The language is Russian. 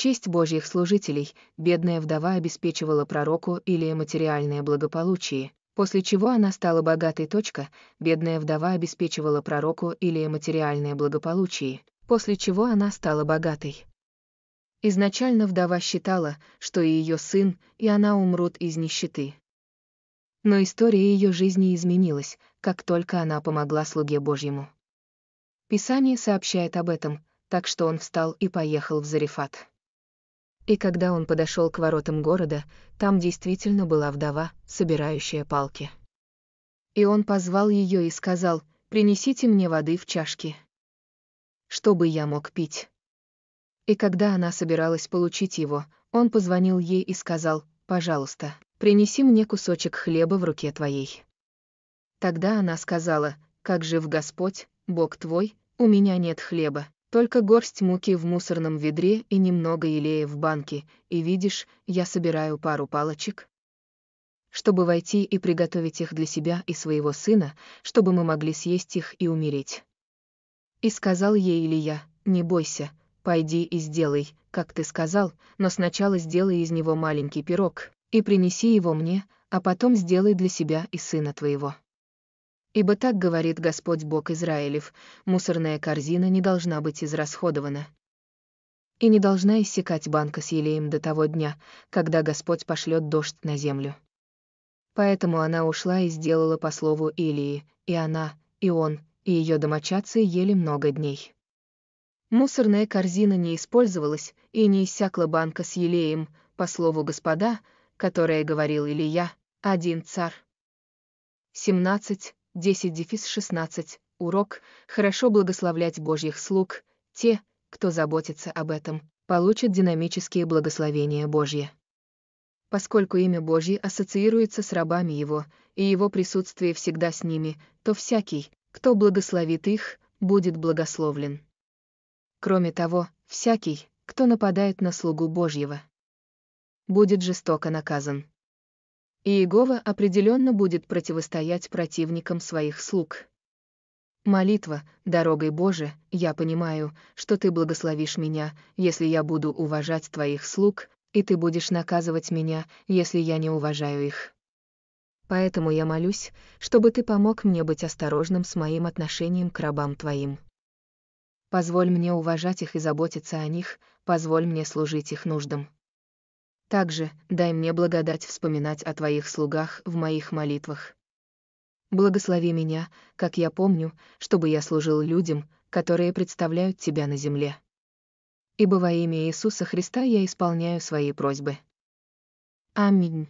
честь божьих служителей, бедная вдова обеспечивала пророку или материальное благополучие, после чего она стала богатой точка, бедная вдова обеспечивала пророку или материальное благополучие, после чего она стала богатой. Изначально вдова считала, что и ее сын, и она умрут из нищеты. Но история ее жизни изменилась, как только она помогла слуге Божьему. Писание сообщает об этом, так что он встал и поехал в Зарифат. И когда он подошел к воротам города, там действительно была вдова, собирающая палки. И он позвал ее и сказал, «Принесите мне воды в чашки, чтобы я мог пить». И когда она собиралась получить его, он позвонил ей и сказал, «Пожалуйста, принеси мне кусочек хлеба в руке твоей». Тогда она сказала, «Как жив Господь, Бог твой, у меня нет хлеба, только горсть муки в мусорном ведре и немного елея в банке, и видишь, я собираю пару палочек. Чтобы войти и приготовить их для себя и своего сына, чтобы мы могли съесть их и умереть. И сказал ей Илья, не бойся, пойди и сделай, как ты сказал, но сначала сделай из него маленький пирог, и принеси его мне, а потом сделай для себя и сына твоего. Ибо так говорит Господь Бог Израилев, мусорная корзина не должна быть израсходована. И не должна иссякать банка с елеем до того дня, когда Господь пошлет дождь на землю. Поэтому она ушла и сделала по слову Илии, и она, и он, и ее домочадцы ели много дней. Мусорная корзина не использовалась, и не иссякла банка с елеем, по слову Господа, которое говорил Илия, один царь. 17, 10 дефис 16, урок, хорошо благословлять Божьих слуг, те, кто заботится об этом, получат динамические благословения Божьи. Поскольку имя Божье ассоциируется с рабами Его, и Его присутствие всегда с ними, то всякий, кто благословит их, будет благословлен. Кроме того, всякий, кто нападает на слугу Божьего, будет жестоко наказан и Иегова определенно будет противостоять противникам своих слуг. Молитва, дорогой Боже, я понимаю, что Ты благословишь меня, если я буду уважать Твоих слуг, и Ты будешь наказывать меня, если я не уважаю их. Поэтому я молюсь, чтобы Ты помог мне быть осторожным с моим отношением к рабам Твоим. Позволь мне уважать их и заботиться о них, позволь мне служить их нуждам. Также дай мне благодать вспоминать о Твоих слугах в моих молитвах. Благослови меня, как я помню, чтобы я служил людям, которые представляют Тебя на земле. Ибо во имя Иисуса Христа я исполняю свои просьбы. Аминь.